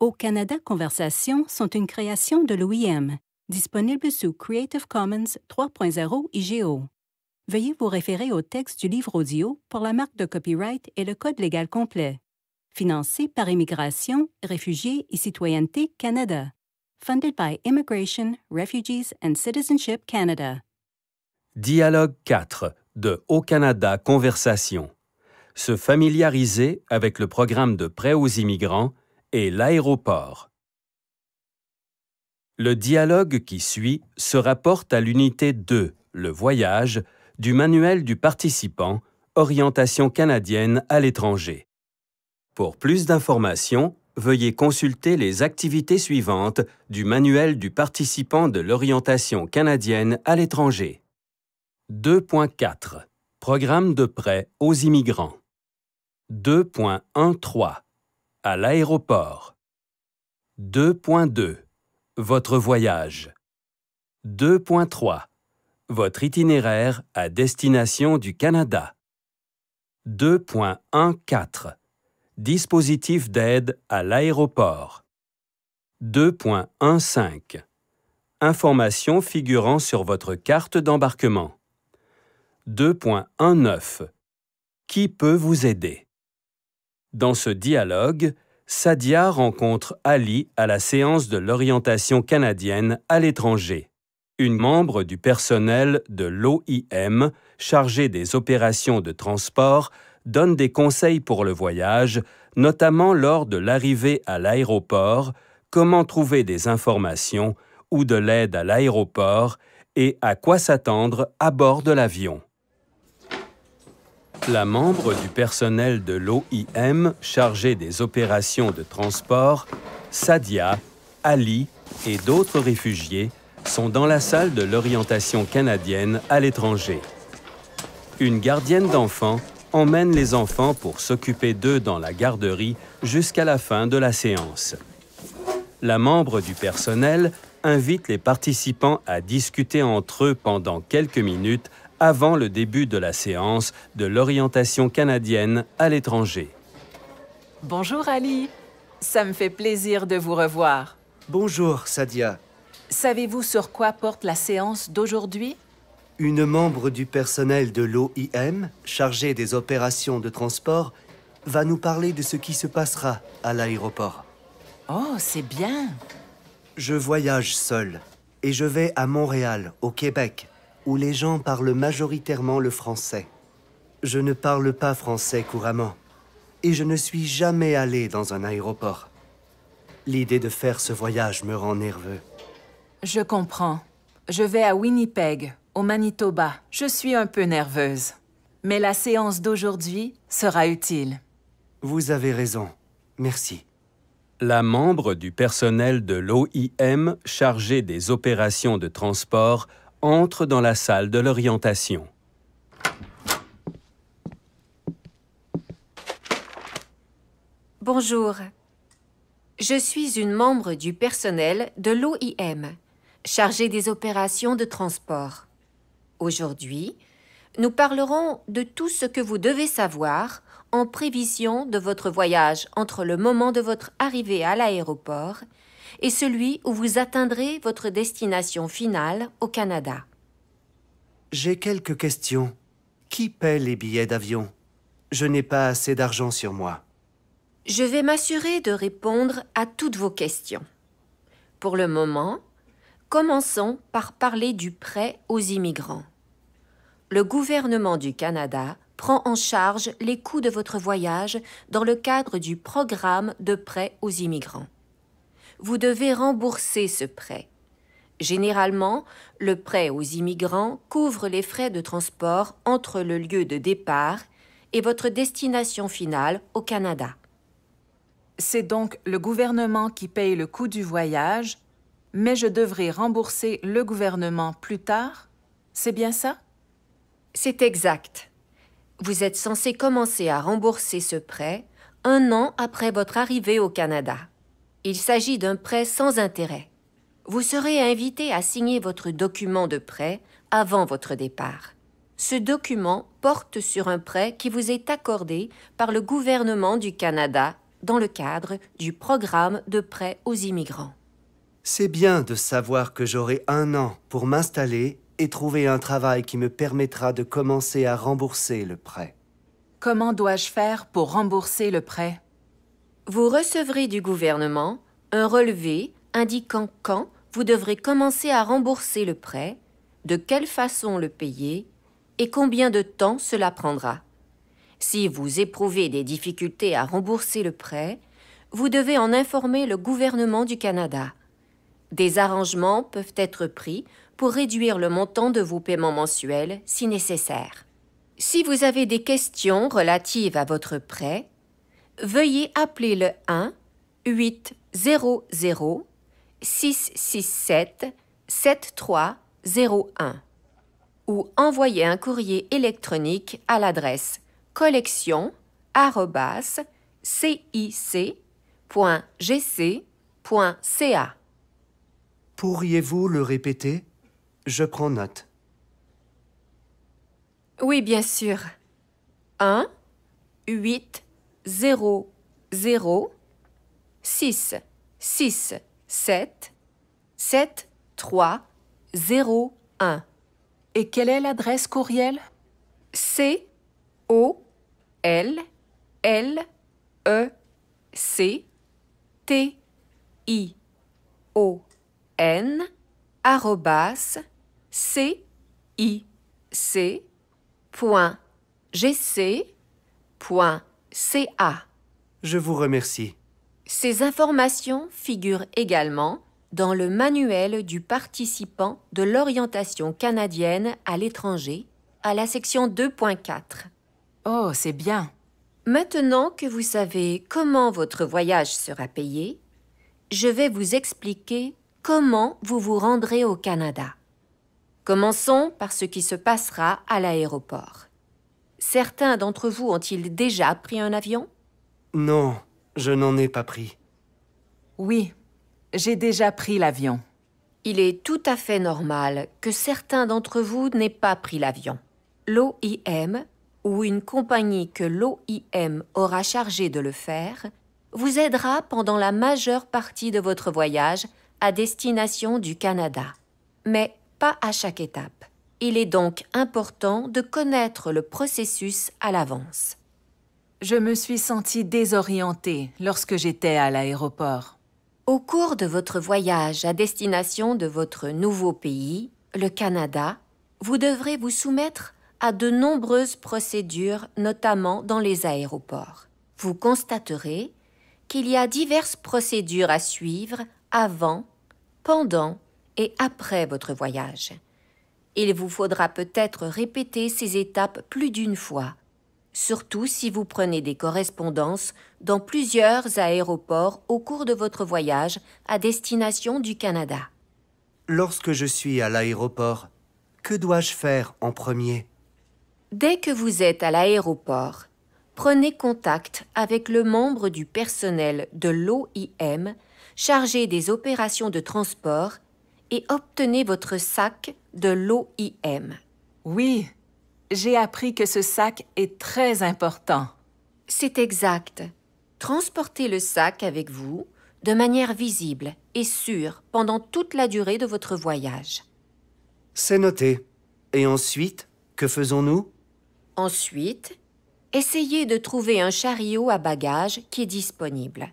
Au Canada Conversations sont une création de l'OIM, disponible sous Creative Commons 3.0 IGO. Veuillez vous référer au texte du livre audio pour la marque de copyright et le code légal complet. Financé par Immigration, Réfugiés et Citoyenneté Canada. Funded by Immigration, Refugees and Citizenship Canada. Dialogue 4 de Au Canada Conversation. Se familiariser avec le programme de prêt aux immigrants et l'aéroport. Le dialogue qui suit se rapporte à l'unité 2, le voyage, du manuel du participant, Orientation canadienne à l'étranger. Pour plus d'informations, veuillez consulter les activités suivantes du manuel du participant de l'orientation canadienne à l'étranger. 2.4 Programme de prêt aux immigrants 2.13 à l'aéroport. 2.2. Votre voyage. 2.3. Votre itinéraire à destination du Canada. 2.14. Dispositif d'aide à l'aéroport. 2.15. Informations figurant sur votre carte d'embarquement. 2.19. Qui peut vous aider dans ce dialogue, Sadia rencontre Ali à la séance de l'orientation canadienne à l'étranger. Une membre du personnel de l'OIM, chargée des opérations de transport, donne des conseils pour le voyage, notamment lors de l'arrivée à l'aéroport, comment trouver des informations ou de l'aide à l'aéroport et à quoi s'attendre à bord de l'avion. La membre du personnel de l'OIM chargée des opérations de transport, Sadia, Ali et d'autres réfugiés sont dans la salle de l'orientation canadienne à l'étranger. Une gardienne d'enfants emmène les enfants pour s'occuper d'eux dans la garderie jusqu'à la fin de la séance. La membre du personnel invite les participants à discuter entre eux pendant quelques minutes avant le début de la séance de l'orientation canadienne à l'étranger. Bonjour Ali, ça me fait plaisir de vous revoir. Bonjour Sadia. Savez-vous sur quoi porte la séance d'aujourd'hui Une membre du personnel de l'OIM, chargée des opérations de transport, va nous parler de ce qui se passera à l'aéroport. Oh, c'est bien Je voyage seul et je vais à Montréal, au Québec, où les gens parlent majoritairement le français. Je ne parle pas français couramment et je ne suis jamais allé dans un aéroport. L'idée de faire ce voyage me rend nerveux. Je comprends. Je vais à Winnipeg, au Manitoba. Je suis un peu nerveuse. Mais la séance d'aujourd'hui sera utile. Vous avez raison. Merci. La membre du personnel de l'OIM chargée des opérations de transport entre dans la salle de l'orientation. Bonjour. Je suis une membre du personnel de l'OIM, chargée des opérations de transport. Aujourd'hui, nous parlerons de tout ce que vous devez savoir en prévision de votre voyage entre le moment de votre arrivée à l'aéroport et celui où vous atteindrez votre destination finale au Canada. J'ai quelques questions. Qui paie les billets d'avion Je n'ai pas assez d'argent sur moi. Je vais m'assurer de répondre à toutes vos questions. Pour le moment, commençons par parler du prêt aux immigrants. Le gouvernement du Canada prend en charge les coûts de votre voyage dans le cadre du programme de prêt aux immigrants. Vous devez rembourser ce prêt. Généralement, le prêt aux immigrants couvre les frais de transport entre le lieu de départ et votre destination finale au Canada. C'est donc le gouvernement qui paye le coût du voyage, mais je devrais rembourser le gouvernement plus tard C'est bien ça C'est exact. Vous êtes censé commencer à rembourser ce prêt un an après votre arrivée au Canada. Il s'agit d'un prêt sans intérêt. Vous serez invité à signer votre document de prêt avant votre départ. Ce document porte sur un prêt qui vous est accordé par le gouvernement du Canada dans le cadre du programme de prêt aux immigrants. C'est bien de savoir que j'aurai un an pour m'installer et trouver un travail qui me permettra de commencer à rembourser le prêt. Comment dois-je faire pour rembourser le prêt Vous recevrez du gouvernement un relevé indiquant quand vous devrez commencer à rembourser le prêt, de quelle façon le payer et combien de temps cela prendra. Si vous éprouvez des difficultés à rembourser le prêt, vous devez en informer le gouvernement du Canada. Des arrangements peuvent être pris pour réduire le montant de vos paiements mensuels si nécessaire. Si vous avez des questions relatives à votre prêt, veuillez appeler le 1 800 667 7301 ou envoyer un courrier électronique à l'adresse collection-cic.gc.ca Pourriez-vous le répéter je prends note. Oui, bien sûr. 1, 8, 0, 0, 6, 6, 7, 7, 3, 0, 1. Et quelle est l'adresse courriel C, O, L, L, E, C, T, I, O, N, cic.gc.ca. Je vous remercie. Ces informations figurent également dans le manuel du participant de l'orientation canadienne à l'étranger, à la section 2.4. Oh, c'est bien. Maintenant que vous savez comment votre voyage sera payé, je vais vous expliquer comment vous vous rendrez au Canada. Commençons par ce qui se passera à l'aéroport. Certains d'entre vous ont-ils déjà pris un avion Non, je n'en ai pas pris. Oui, j'ai déjà pris l'avion. Il est tout à fait normal que certains d'entre vous n'aient pas pris l'avion. L'OIM, ou une compagnie que l'OIM aura chargée de le faire, vous aidera pendant la majeure partie de votre voyage à destination du Canada, mais pas à chaque étape. Il est donc important de connaître le processus à l'avance. Je me suis sentie désorientée lorsque j'étais à l'aéroport. Au cours de votre voyage à destination de votre nouveau pays, le Canada, vous devrez vous soumettre à de nombreuses procédures, notamment dans les aéroports. Vous constaterez qu'il y a diverses procédures à suivre avant pendant et après votre voyage. Il vous faudra peut-être répéter ces étapes plus d'une fois, surtout si vous prenez des correspondances dans plusieurs aéroports au cours de votre voyage à destination du Canada. Lorsque je suis à l'aéroport, que dois-je faire en premier Dès que vous êtes à l'aéroport, prenez contact avec le membre du personnel de l'OIM « Chargez des opérations de transport et obtenez votre sac de l'OIM. Oui, j'ai appris que ce sac est très important. C'est exact. Transportez le sac avec vous de manière visible et sûre pendant toute la durée de votre voyage. C'est noté. Et ensuite, que faisons-nous Ensuite, essayez de trouver un chariot à bagages qui est disponible.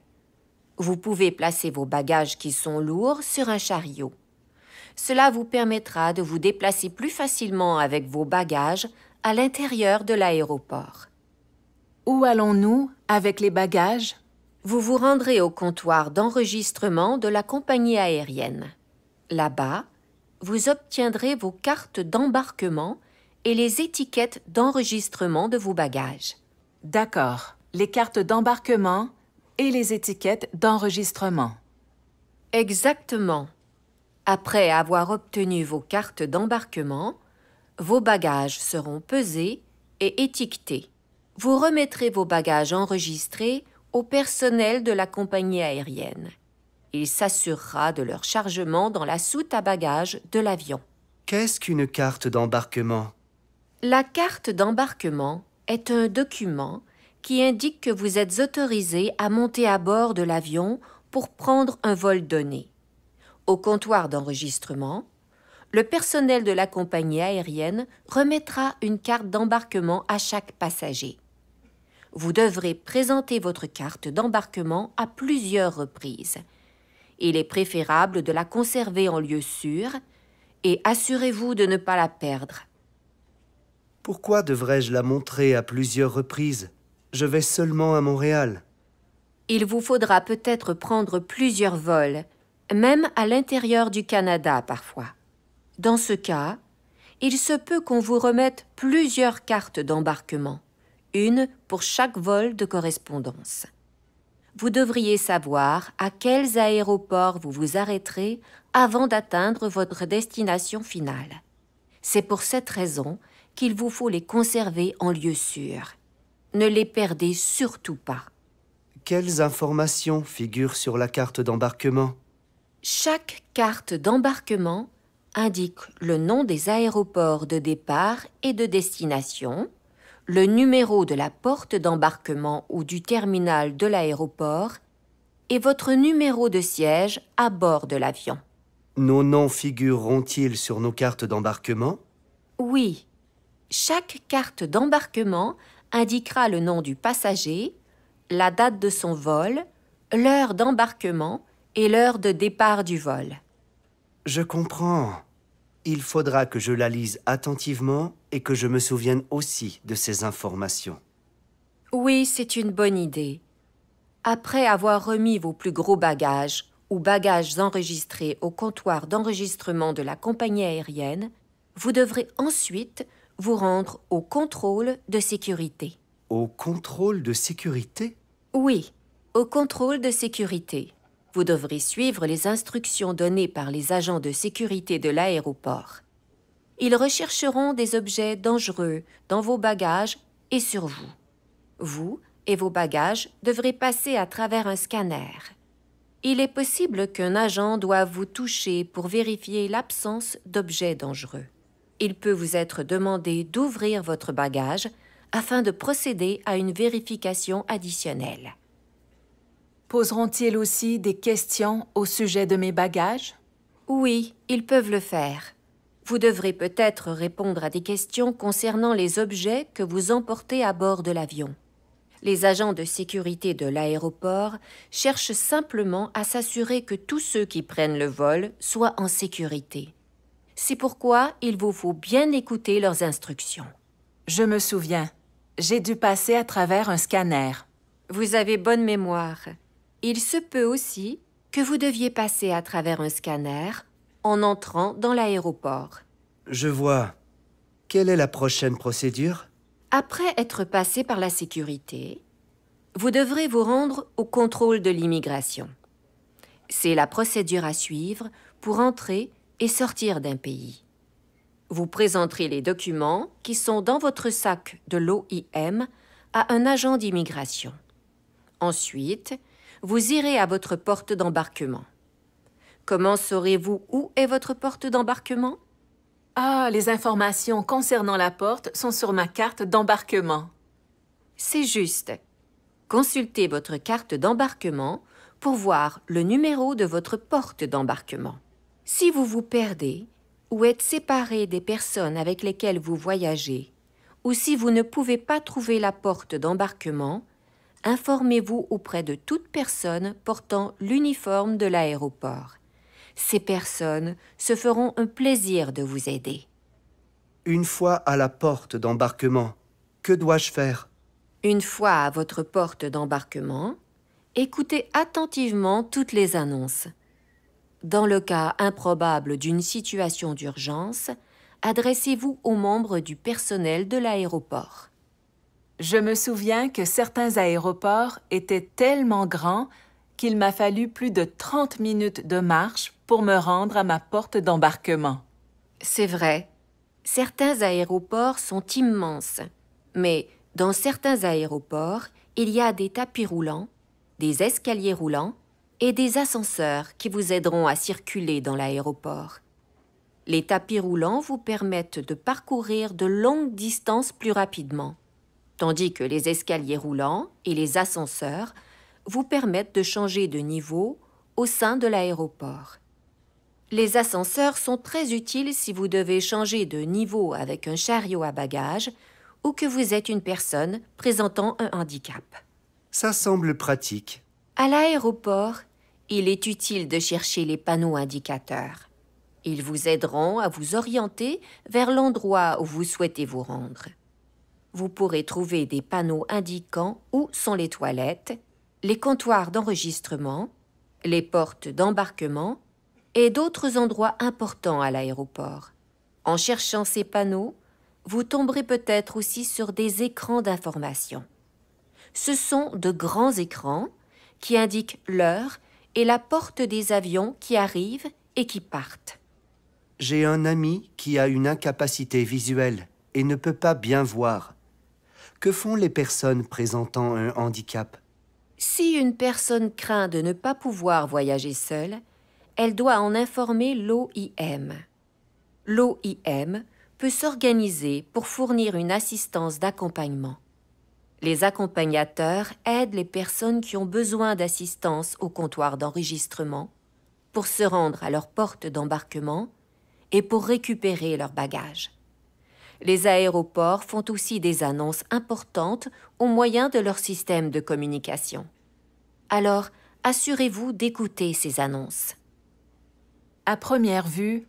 Vous pouvez placer vos bagages qui sont lourds sur un chariot. Cela vous permettra de vous déplacer plus facilement avec vos bagages à l'intérieur de l'aéroport. Où allons-nous avec les bagages Vous vous rendrez au comptoir d'enregistrement de la compagnie aérienne. Là-bas, vous obtiendrez vos cartes d'embarquement et les étiquettes d'enregistrement de vos bagages. D'accord. Les cartes d'embarquement et les étiquettes d'enregistrement. Exactement. Après avoir obtenu vos cartes d'embarquement, vos bagages seront pesés et étiquetés. Vous remettrez vos bagages enregistrés au personnel de la compagnie aérienne. Il s'assurera de leur chargement dans la soute à bagages de l'avion. Qu'est-ce qu'une carte d'embarquement La carte d'embarquement est un document qui indique que vous êtes autorisé à monter à bord de l'avion pour prendre un vol donné. Au comptoir d'enregistrement, le personnel de la compagnie aérienne remettra une carte d'embarquement à chaque passager. Vous devrez présenter votre carte d'embarquement à plusieurs reprises. Il est préférable de la conserver en lieu sûr et assurez-vous de ne pas la perdre. Pourquoi devrais-je la montrer à plusieurs reprises je vais seulement à Montréal. Il vous faudra peut-être prendre plusieurs vols, même à l'intérieur du Canada parfois. Dans ce cas, il se peut qu'on vous remette plusieurs cartes d'embarquement, une pour chaque vol de correspondance. Vous devriez savoir à quels aéroports vous vous arrêterez avant d'atteindre votre destination finale. C'est pour cette raison qu'il vous faut les conserver en lieu sûr ne les perdez surtout pas. Quelles informations figurent sur la carte d'embarquement Chaque carte d'embarquement indique le nom des aéroports de départ et de destination, le numéro de la porte d'embarquement ou du terminal de l'aéroport et votre numéro de siège à bord de l'avion. Nos noms figureront-ils sur nos cartes d'embarquement Oui. Chaque carte d'embarquement indiquera le nom du passager, la date de son vol, l'heure d'embarquement et l'heure de départ du vol. Je comprends. Il faudra que je la lise attentivement et que je me souvienne aussi de ces informations. Oui, c'est une bonne idée. Après avoir remis vos plus gros bagages ou bagages enregistrés au comptoir d'enregistrement de la compagnie aérienne, vous devrez ensuite vous rendre au contrôle de sécurité. Au contrôle de sécurité Oui, au contrôle de sécurité. Vous devrez suivre les instructions données par les agents de sécurité de l'aéroport. Ils rechercheront des objets dangereux dans vos bagages et sur vous. Vous et vos bagages devrez passer à travers un scanner. Il est possible qu'un agent doive vous toucher pour vérifier l'absence d'objets dangereux il peut vous être demandé d'ouvrir votre bagage afin de procéder à une vérification additionnelle. Poseront-ils aussi des questions au sujet de mes bagages Oui, ils peuvent le faire. Vous devrez peut-être répondre à des questions concernant les objets que vous emportez à bord de l'avion. Les agents de sécurité de l'aéroport cherchent simplement à s'assurer que tous ceux qui prennent le vol soient en sécurité. C'est pourquoi il vous faut bien écouter leurs instructions. Je me souviens. J'ai dû passer à travers un scanner. Vous avez bonne mémoire. Il se peut aussi que vous deviez passer à travers un scanner en entrant dans l'aéroport. Je vois. Quelle est la prochaine procédure Après être passé par la sécurité, vous devrez vous rendre au contrôle de l'immigration. C'est la procédure à suivre pour entrer et sortir d'un pays. Vous présenterez les documents qui sont dans votre sac de l'OIM à un agent d'immigration. Ensuite, vous irez à votre porte d'embarquement. Comment saurez-vous où est votre porte d'embarquement Ah, les informations concernant la porte sont sur ma carte d'embarquement. C'est juste. Consultez votre carte d'embarquement pour voir le numéro de votre porte d'embarquement. Si vous vous perdez ou êtes séparé des personnes avec lesquelles vous voyagez, ou si vous ne pouvez pas trouver la porte d'embarquement, informez-vous auprès de toute personne portant l'uniforme de l'aéroport. Ces personnes se feront un plaisir de vous aider. Une fois à la porte d'embarquement, que dois-je faire Une fois à votre porte d'embarquement, écoutez attentivement toutes les annonces. Dans le cas improbable d'une situation d'urgence, adressez-vous aux membres du personnel de l'aéroport. Je me souviens que certains aéroports étaient tellement grands qu'il m'a fallu plus de 30 minutes de marche pour me rendre à ma porte d'embarquement. C'est vrai, certains aéroports sont immenses, mais dans certains aéroports, il y a des tapis roulants, des escaliers roulants et des ascenseurs qui vous aideront à circuler dans l'aéroport. Les tapis roulants vous permettent de parcourir de longues distances plus rapidement, tandis que les escaliers roulants et les ascenseurs vous permettent de changer de niveau au sein de l'aéroport. Les ascenseurs sont très utiles si vous devez changer de niveau avec un chariot à bagages ou que vous êtes une personne présentant un handicap. Ça semble pratique. À l'aéroport, il est utile de chercher les panneaux indicateurs. Ils vous aideront à vous orienter vers l'endroit où vous souhaitez vous rendre. Vous pourrez trouver des panneaux indiquant où sont les toilettes, les comptoirs d'enregistrement, les portes d'embarquement et d'autres endroits importants à l'aéroport. En cherchant ces panneaux, vous tomberez peut-être aussi sur des écrans d'information. Ce sont de grands écrans qui indiquent l'heure et la porte des avions qui arrivent et qui partent. J'ai un ami qui a une incapacité visuelle et ne peut pas bien voir. Que font les personnes présentant un handicap Si une personne craint de ne pas pouvoir voyager seule, elle doit en informer l'OIM. L'OIM peut s'organiser pour fournir une assistance d'accompagnement. Les accompagnateurs aident les personnes qui ont besoin d'assistance au comptoir d'enregistrement pour se rendre à leur porte d'embarquement et pour récupérer leurs bagages. Les aéroports font aussi des annonces importantes au moyen de leur système de communication. Alors, assurez-vous d'écouter ces annonces. À première vue,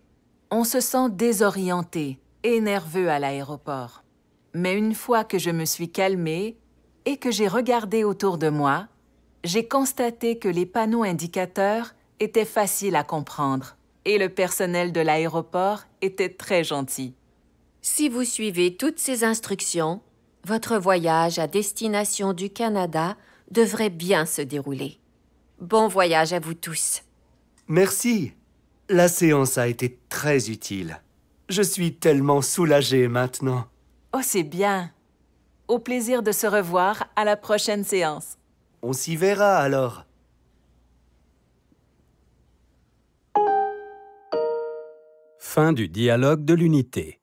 on se sent désorienté et nerveux à l'aéroport. Mais une fois que je me suis calmée et que j'ai regardé autour de moi, j'ai constaté que les panneaux indicateurs étaient faciles à comprendre et le personnel de l'aéroport était très gentil. Si vous suivez toutes ces instructions, votre voyage à destination du Canada devrait bien se dérouler. Bon voyage à vous tous. Merci. La séance a été très utile. Je suis tellement soulagée maintenant. Oh, c'est bien. Au plaisir de se revoir à la prochaine séance. On s'y verra alors. Fin du dialogue de l'unité.